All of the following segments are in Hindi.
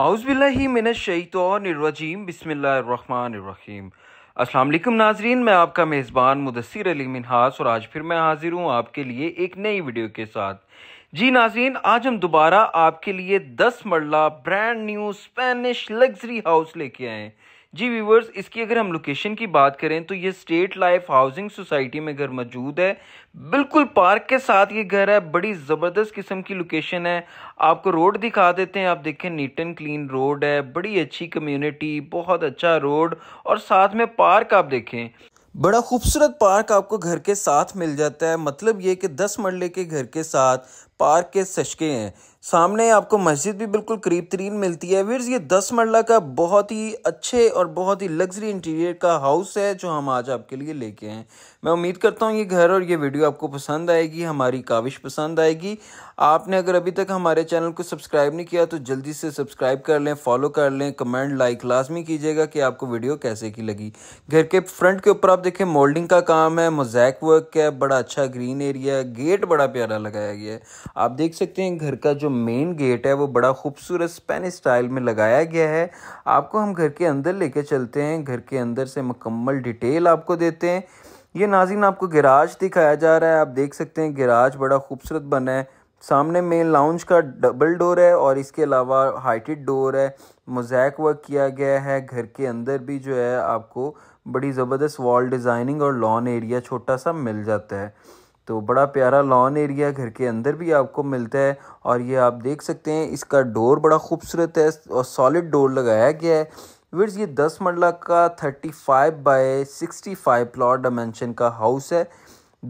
आउज़बिल्लिमिनशैतरजीम बिसमीम नाजरीन मैं आपका मेज़बान मुदसर अली मिनहास और आज फिर मैं हाजिर हूँ आपके लिए एक नई वीडियो के साथ जी नाजरीन आज हम दोबारा आपके लिए दस मरला brand new Spanish luxury house लेके आए हैं जी व्यूवर्स इसकी अगर हम लोकेशन की बात करें तो ये स्टेट लाइफ हाउसिंग सोसाइटी में घर मौजूद है बिल्कुल पार्क के साथ ये घर है बड़ी ज़बरदस्त किस्म की लोकेशन है आपको रोड दिखा देते हैं आप देखें नीट एंड क्लीन रोड है बड़ी अच्छी कम्यूनिटी बहुत अच्छा रोड और साथ में पार्क आप देखें बड़ा खूबसूरत पार्क आपको घर के साथ मिल जाता है मतलब ये कि दस मरले के घर के साथ पार्क के सशके हैं सामने आपको मस्जिद भी बिल्कुल करीब तरीन मिलती है वीर्स ये दस मरला का बहुत ही अच्छे और बहुत ही लग्जरी इंटीरियर का हाउस है जो हम आज आपके लिए लेके आए हैं मैं उम्मीद करता हूँ ये घर और ये वीडियो आपको पसंद आएगी हमारी काविश पसंद आएगी आपने अगर अभी तक हमारे चैनल को सब्सक्राइब नहीं किया तो जल्दी से सब्सक्राइब कर लें फॉलो कर लें कमेंट लाइक लाजमी कीजिएगा कि आपको वीडियो कैसे की लगी घर के फ्रंट के ऊपर आप देखें मोल्डिंग का काम है मोजैक वर्क है बड़ा अच्छा ग्रीन एरिया है गेट बड़ा प्यारा लगाया गया है आप देख सकते हैं घर का जो मेन गेट है वो बड़ा खूबसूरत स्पेनिश स्टाइल में लगाया गया है आपको हम घर के अंदर लेके चलते हैं घर के अंदर से मुकम्मल डिटेल आपको देते हैं ये नाजिन आपको गराज दिखाया जा रहा है आप देख सकते हैं गिराज बड़ा खूबसूरत बना है सामने मेन लाउंज का डबल डोर है और इसके अलावा हाइटेड डोर है मोजैक वर्क किया गया है घर के अंदर भी जो है आपको बड़ी ज़बरदस्त वॉल डिज़ाइनिंग और लॉन एरिया छोटा सा मिल जाता है तो बड़ा प्यारा लॉन एरिया घर के अंदर भी आपको मिलता है और ये आप देख सकते हैं इसका डोर बड़ा खूबसूरत है और सॉलिड डोर लगाया गया है विर्स ये दस मरला का thirty five by sixty five plot dimension का हाउस है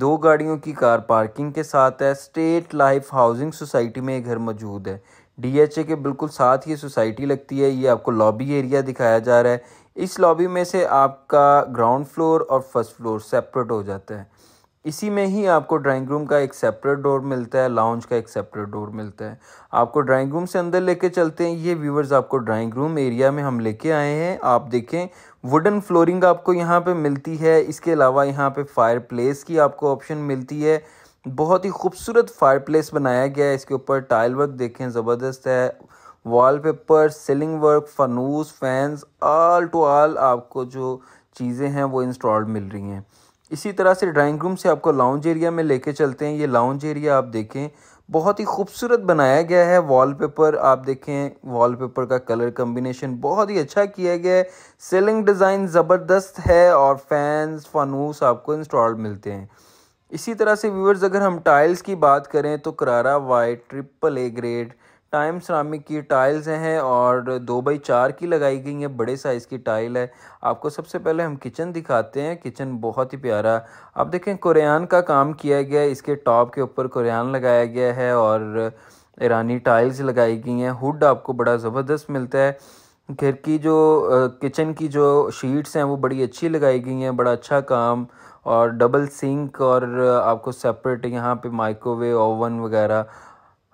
दो गाड़ियों की कार पार्किंग के साथ है स्टेट लाइफ हाउसिंग सोसाइटी में ये घर मौजूद है डीएचए के बिल्कुल साथ ये सोसाइटी लगती है ये आपको लॉबी एरिया दिखाया जा रहा है इस लॉबी में से आपका ग्राउंड फ्लोर और फर्स्ट फ्लोर सेपरेट हो जाता है इसी में ही आपको ड्राइंग रूम का एक सेपरेट डोर मिलता है लाउंज का एक सेपरेट डोर मिलता है आपको ड्राइंग रूम से अंदर लेके चलते हैं ये व्यूवर्स आपको ड्राइंग रूम एरिया में हम लेके आए हैं आप देखें वुडन फ्लोरिंग आपको यहाँ पे मिलती है इसके अलावा यहाँ पे फायर प्लेस की आपको ऑप्शन मिलती है बहुत ही खूबसूरत फायर प्लेस बनाया गया है इसके ऊपर टाइल वर्क देखें ज़बरदस्त है वॉलपेपर सीलिंग वर्क फनूस फैंस ऑल टू ऑल आपको जो चीज़ें हैं वो इंस्टॉल्ड मिल रही हैं इसी तरह से ड्राइंग रूम से आपको लाउंज एरिया में लेके चलते हैं ये लाउंज एरिया आप देखें बहुत ही खूबसूरत बनाया गया है वॉलपेपर आप देखें वॉलपेपर का कलर कम्बिनेशन बहुत ही अच्छा किया गया है सेलिंग डिज़ाइन ज़बरदस्त है और फैंस फानूस आपको इंस्टॉल मिलते हैं इसी तरह से व्यूवर्स अगर हम टाइल्स की बात करें तो Carrara white triple A grade time ceramic की टाइल्स हैं और दो बाई चार की लगाई गई हैं बड़े साइज़ की टाइल है आपको सबसे पहले हम किचन दिखाते हैं किचन बहुत ही प्यारा आप देखें कुरान का काम किया गया है इसके टॉप के ऊपर कुरान लगाया गया है और ईरानी टाइल्स लगाई गई हैं हुड आपको बड़ा ज़बरदस्त मिलता है घर की जो किचन की जो शीट्स हैं वो बड़ी अच्छी लगाई गई हैं बड़ा अच्छा काम और डबल सिंक और आपको सेपरेट यहाँ पे माइक्रोवेव ओवन वगैरह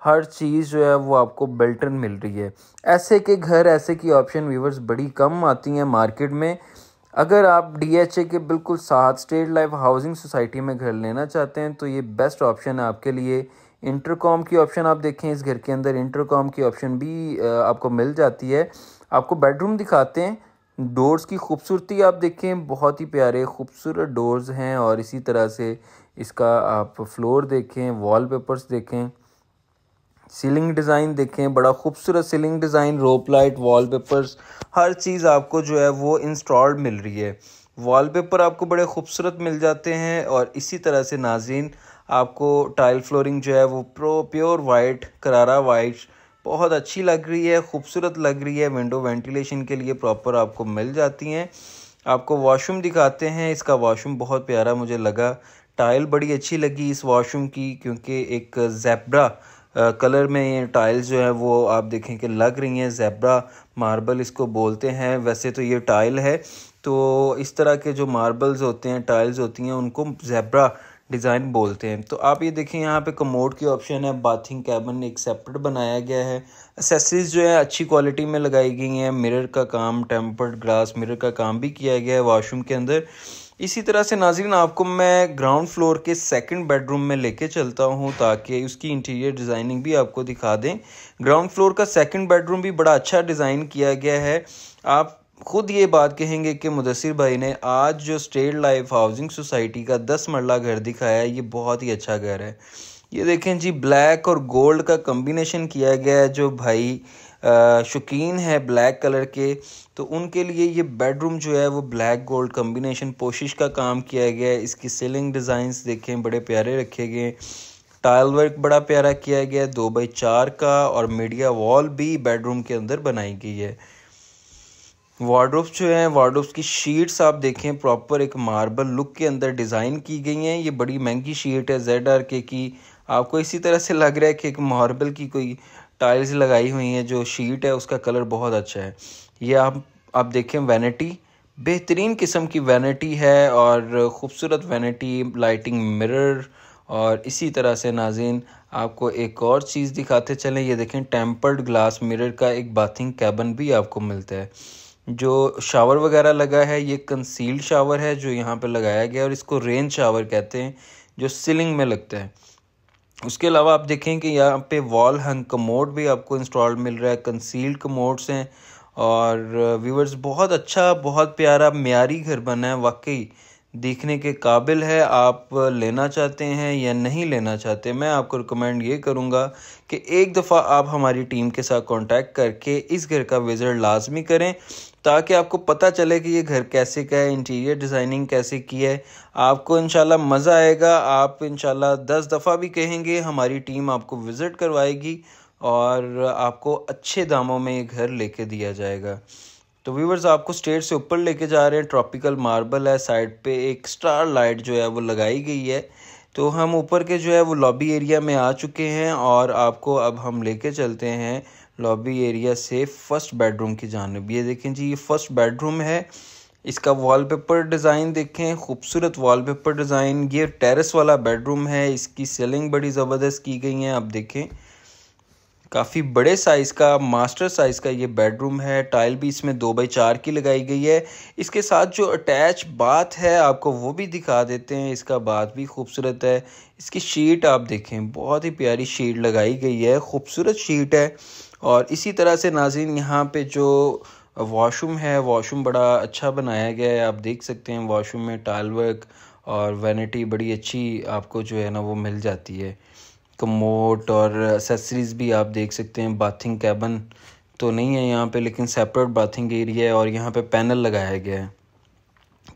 हर चीज़ जो है वो आपको बेल्टन मिल रही है ऐसे के घर ऐसे की ऑप्शन व्यूवर्स बड़ी कम आती हैं मार्केट में अगर आप डीएचए के बिल्कुल साथ स्टेट लाइफ हाउसिंग सोसाइटी में घर लेना चाहते हैं तो ये बेस्ट ऑप्शन है आपके लिए इंटरकॉम की ऑप्शन आप देखें इस घर के अंदर इंटरकॉम की ऑप्शन भी आपको मिल जाती है आपको बेडरूम दिखाते हैं डोर्स की खूबसूरती आप देखें बहुत ही प्यारे खूबसूरत डोर्स हैं और इसी तरह से इसका आप फ्लोर देखें वॉलपेपर्स देखें सीलिंग डिज़ाइन देखें बड़ा खूबसूरत ceiling design rope light wall papers हर चीज़ आपको जो है वो इंस्टॉल्ड मिल रही है वाल पेपर आपको बड़े खूबसूरत मिल जाते हैं और इसी तरह से नाजीन आपको टाइल फ्लोरिंग जो है वो pro pure white Carrara white बहुत अच्छी लग रही है खूबसूरत लग रही है विंडो वेंटिलेशन के लिए प्रॉपर आपको मिल जाती हैं आपको वॉशरूम दिखाते हैं इसका वॉशरूम बहुत प्यारा मुझे लगा टाइल बड़ी अच्छी लगी इस वॉशरूम की क्योंकि एक जैब्रा कलर में ये टाइल्स जो है वो आप देखें कि लग रही हैं जैब्रा मार्बल इसको बोलते हैं वैसे तो ये टाइल है तो इस तरह के जो मार्बल्स होते हैं टाइल्स होती हैं उनको जैब्रा डिज़ाइन बोलते हैं तो आप ये देखें यहाँ पे कमोड की ऑप्शन है बाथिंग कैबिन एक सेपरेट बनाया गया है असेसरीज जो है अच्छी क्वालिटी में लगाई गई हैं मिरर का काम टेम्पर्ड ग्लास मिरर का काम भी किया गया है वॉशरूम के अंदर इसी तरह से नाजरीन आपको मैं ग्राउंड फ्लोर के सेकंड बेडरूम में लेके चलता हूँ ताकि उसकी इंटीरियर डिज़ाइनिंग भी आपको दिखा दें ग्राउंड फ्लोर का सेकंड बेडरूम भी बड़ा अच्छा डिज़ाइन किया गया है आप खुद ये बात कहेंगे कि मुदसर भाई ने आज जो स्टेट लाइफ हाउसिंग सोसाइटी का दस मरला घर दिखाया है ये बहुत ही अच्छा घर है ये देखें जी ब्लैक और गोल्ड का कम्बिनेशन किया गया है जो भाई शौकीन है ब्लैक कलर के तो उनके लिए ये बेडरूम जो है वो ब्लैक गोल्ड कम्बिनेशन पोशिश का काम किया गया है इसकी सीलिंग डिज़ाइंस देखें बड़े प्यारे रखे गए टाइल वर्क बड़ा प्यारा किया गया है दो बाई चार का और मीडिया वॉल भी बेडरूम के अंदर बनाई गई है वार्ड्रोप्स जो हैं वार्ड्रोप्स की शीट्स आप देखें प्रॉपर एक मार्बल लुक के अंदर डिज़ाइन की गई हैं ये बड़ी महंगी शीट है जेड आर के की आपको इसी तरह से लग रहा है कि एक मार्बल की कोई टाइल्स लगाई हुई हैं जो शीट है उसका कलर बहुत अच्छा है ये आप आप देखें वैनिटी बेहतरीन किस्म की वैनिटी है और ख़ूबसूरत वैनिटी लाइटिंग मिरर और इसी तरह से नाजिन आपको एक और चीज़ दिखाते चलें ये देखें टेम्पर्ड ग्लास मिरर का एक बाथिंग कैबन भी आपको मिलता है जो शावर वगैरह लगा है ये कंसील्ड शावर है जो यहाँ पर लगाया गया और इसको रेन शावर कहते हैं जो सीलिंग में लगता है उसके अलावा आप देखें कि यहाँ पे वॉल हंग कमोड भी आपको इंस्टॉल मिल रहा है कंसील्ड कमोड्स हैं और व्यूवर्स uh, बहुत अच्छा बहुत प्यारा म्यारी घर बना है वाकई देखने के काबिल है आप लेना चाहते हैं या नहीं लेना चाहते मैं आपको रिकमेंड ये करूँगा कि एक दफ़ा आप हमारी टीम के साथ कांटेक्ट करके इस घर का विज़िट लाजमी करें ताकि आपको पता चले कि ये घर कैसे का है इंटीरियर डिज़ाइनिंग कैसे की है आपको इन मज़ा आएगा आप इन दस दफ़ा भी कहेंगे हमारी टीम आपको विज़िट करवाएगी और आपको अच्छे दामों में ये घर कर दिया जाएगा तो व्यूवर्स आपको स्टेट से ऊपर लेके जा रहे हैं ट्रॉपिकल मार्बल है साइड पे एक स्टार लाइट जो है वो लगाई गई है तो हम ऊपर के जो है वो लॉबी एरिया में आ चुके हैं और आपको अब हम लेके चलते हैं लॉबी एरिया से फर्स्ट बेडरूम की जानब ये देखें जी ये फर्स्ट बेडरूम है इसका वॉलपेपर डिज़ाइन देखें खूबसूरत वॉलपेपर डिज़ाइन ये टेरेस वाला बेडरूम है इसकी सेलिंग बड़ी ज़बरदस्त की गई है आप देखें काफ़ी बड़े साइज़ का मास्टर साइज़ का ये बेडरूम है टाइल भी इसमें दो बाई चार की लगाई गई है इसके साथ जो अटैच बाथ है आपको वो भी दिखा देते हैं इसका बाथ भी खूबसूरत है इसकी शीट आप देखें बहुत ही प्यारी शीट लगाई गई है खूबसूरत शीट है और इसी तरह से नाजिन यहाँ पे जो वॉशरूम है वॉशरूम बड़ा अच्छा बनाया गया है आप देख सकते हैं वॉशरूम में टाइल वर्क और वैनिटी बड़ी अच्छी आपको जो है ना वो मिल जाती है कमोट और एसेसरीज़ भी आप देख सकते हैं बाथिंग कैबन तो नहीं है यहाँ पे लेकिन सेपरेट बाथिंग एरिया है और यहाँ पे पैनल लगाया गया है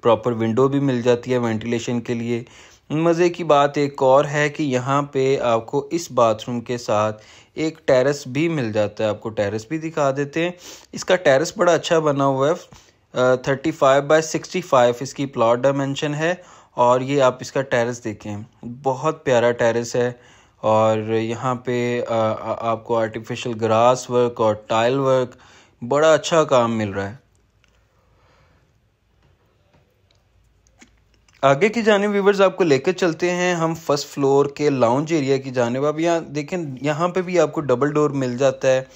प्रॉपर विंडो भी मिल जाती है वेंटिलेशन के लिए मज़े की बात एक और है कि यहाँ पे आपको इस बाथरूम के साथ एक टेरेस भी मिल जाता है आपको टेरेस भी दिखा देते हैं इसका टेरेस बड़ा अच्छा बना हुआ है thirty five by sixty five इसकी प्लॉट डायमेंशन है और ये आप इसका टेरेस देखें बहुत प्यारा टेरेस है और यहाँ पे आ, आ, आपको आर्टिफिशियल ग्रास वर्क और टाइल वर्क बड़ा अच्छा काम मिल रहा है आगे की जाने व्यूवर्स आपको लेकर चलते हैं हम फर्स्ट फ्लोर के लाउंज एरिया की जानब आप यहाँ देखें यहाँ पे भी आपको डबल डोर मिल जाता है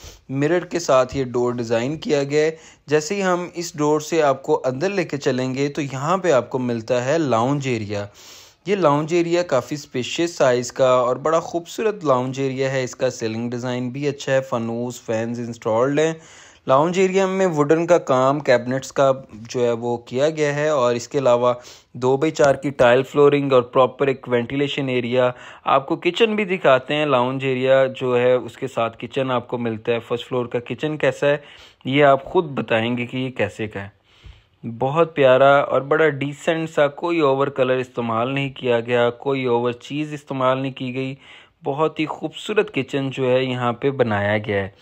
मिरर के साथ ये डोर डिज़ाइन किया गया है जैसे ही हम इस डोर से आपको अंदर लेके चलेंगे तो यहाँ पे आपको मिलता है लाउंज एरिया ये लाउंज एरिया काफ़ी स्पेशियस साइज़ का और बड़ा खूबसूरत लाउंज एरिया है इसका सीलिंग डिज़ाइन भी अच्छा है फनूस फैंस इंस्टॉल्ड हैं लाउंज एरिया में वुडन का काम कैबिनेट्स का जो है वो किया गया है और इसके अलावा दो बाई चार की टाइल फ्लोरिंग और प्रॉपर एक वेंटिलेशन एरिया आपको किचन भी दिखाते हैं लाउंज एरिया जो है उसके साथ किचन आपको मिलता है फर्स्ट फ्लोर का किचन कैसा है ये आप ख़ुद बताएंगे कि ये कैसे का है बहुत प्यारा और बड़ा डिसेंट सा कोई ओवर कलर इस्तेमाल नहीं किया गया कोई ओवर चीज़ इस्तेमाल नहीं की गई बहुत ही खूबसूरत किचन जो है यहाँ पे बनाया गया है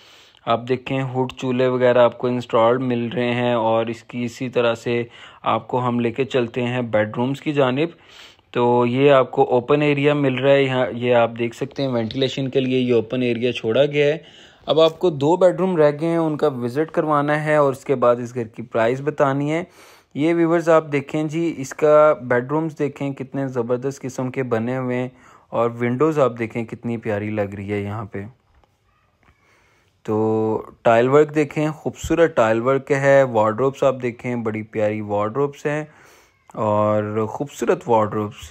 आप देखें हुड चूल्हे वगैरह आपको इंस्टॉल्ड मिल रहे हैं और इसकी इसी तरह से आपको हम लेके चलते हैं बेडरूम्स की जानब तो ये आपको ओपन एरिया मिल रहा है यहाँ ये आप देख सकते हैं वेंटिलेशन के लिए ये ओपन एरिया छोड़ा गया है अब आपको दो बेडरूम रह गए हैं उनका विज़िट करवाना है और उसके बाद इस घर की प्राइस बतानी है ये व्यूवर्स आप देखें जी इसका बेडरूम्स देखें कितने ज़बरदस्त किस्म के बने हुए हैं और विंडोज़ आप देखें कितनी प्यारी लग रही है यहाँ पे तो टाइल वर्क देखें खूबसूरत टाइल वर्क है वार्ड्रोब्स आप देखें बड़ी प्यारी वार्ड्रोब्स हैं और ख़ूबसूरत वार्ड्रोब्स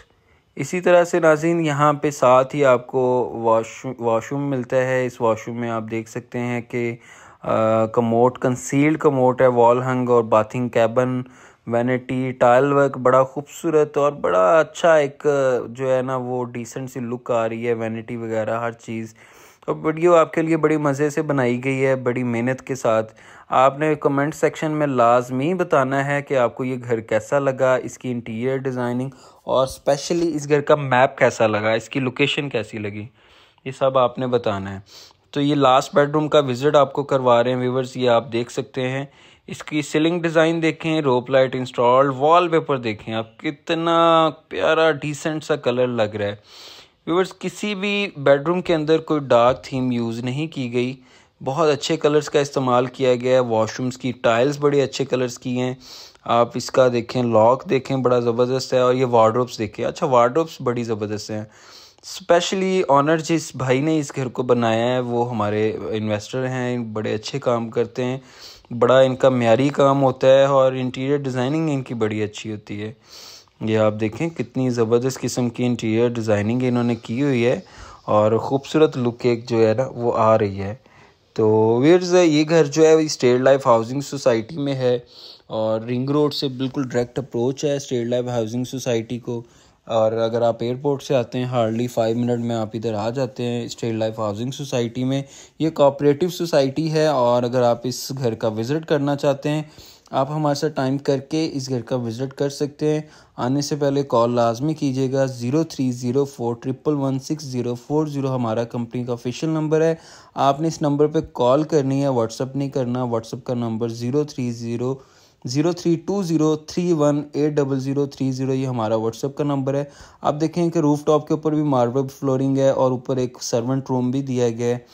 इसी तरह से नाजिन यहाँ पे साथ ही आपको वाश वाशरूम मिलता है इस वाशरूम में आप देख सकते हैं कि कमोट कंसील्ड कमोट है वॉल हंग और bathing cabin vanity tile work बड़ा खूबसूरत और बड़ा अच्छा एक जो है ना वो डिसेंट सी लुक आ रही है वैनिटी वगैरह हर चीज़ तो वीडियो आपके लिए बड़ी मज़े से बनाई गई है बड़ी मेहनत के साथ आपने कमेंट सेक्शन में लाजमी बताना है कि आपको ये घर कैसा लगा इसकी इंटीरियर डिज़ाइनिंग और स्पेशली इस घर का मैप कैसा लगा इसकी लोकेशन कैसी लगी ये सब आपने बताना है तो ये लास्ट बेडरूम का विज़िट आपको करवा रहे हैं व्यूवर्स ये आप देख सकते हैं इसकी सीलिंग डिज़ाइन देखें रोप लाइट इंस्टॉल्ड वॉल देखें आप कितना प्यारा डिसेंट सा कलर लग रहा है व्यूवर्स किसी भी बेडरूम के अंदर कोई डार्क थीम यूज़ नहीं की गई बहुत अच्छे कलर्स का इस्तेमाल किया गया है वॉशरूम्स की टाइल्स बड़े अच्छे कलर्स की हैं आप इसका देखें लॉक देखें बड़ा ज़बरदस्त है और ये वार्ड्रोप्स देखें अच्छा वार्ड्रोप्स बड़ी ज़बरदस्त हैं स्पेशली ऑनर जिस भाई ने इस घर को बनाया है वो हमारे इन्वेस्टर हैं बड़े अच्छे काम करते हैं बड़ा इनका म्यारी काम होता है और इंटीरियर डिज़ाइनिंग इनकी बड़ी अच्छी होती है ये आप देखें कितनी ज़बरदस्त किस्म की इंटीरियर डिज़ाइनिंग इन्होंने की हुई है और ख़ूबसूरत लुक एक जो है ना वो आ रही है तो वीर्स ये घर जो है स्टेट लाइफ हाउसिंग सोसाइटी में है और रिंग रोड से बिल्कुल डायरेक्ट अप्रोच है स्टेट लाइफ हाउसिंग सोसाइटी को और अगर आप एयरपोर्ट से आते हैं हार्डली फाइव मिनट में आप इधर आ जाते हैं स्टेट लाइफ हाउसिंग सोसाइटी में ये कोऑपरेटिव सोसाइटी है और अगर आप इस घर का विज़िट करना चाहते हैं आप हमारे साथ टाइम करके इस घर का विज़िट कर सकते हैं आने से पहले कॉल लाजमी कीजिएगा zero three zero four triple one six zero four zero हमारा कंपनी का ऑफिशियल नंबर है आपने इस नंबर पे कॉल करनी है व्हाट्सअप नहीं करना व्हाट्सअप का number zero three zero zero three two zero three one eight double zero three zero ये हमारा व्हाट्सअप का नंबर है आप देखें कि रूफ़ टॉप के ऊपर भी मार्बल फ्लोरिंग है और ऊपर एक सर्वेंट रूम भी दिया गया है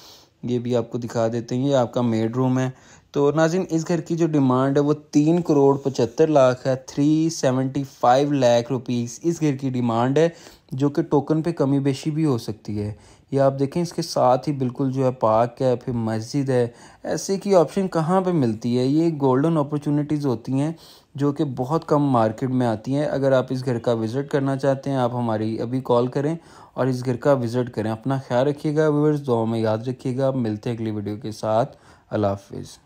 ये भी आपको दिखा देते हैं ये आपका मेड रूम है तो नाजिन इस घर की जो डिमांड है वो तीन करोड़ पचहत्तर लाख है three seventy five lakh rupees इस घर की डिमांड है जो कि टोकन पे कमी बेशी भी हो सकती है ये आप देखें इसके साथ ही बिल्कुल जो है पार्क है फिर मस्जिद है ऐसे की ऑप्शन कहाँ पे मिलती है ये गोल्डन अपॉर्चुनिटीज़ होती हैं जो कि बहुत कम मार्केट में आती हैं अगर आप इस घर का विज़िट करना चाहते हैं आप हमारी अभी कॉल करें और इस घर का विज़िट करें अपना ख्याल रखिएगा व्यूवर्स दो में याद रखिएगा मिलते हैं अगली वीडियो के साथ अल्लाह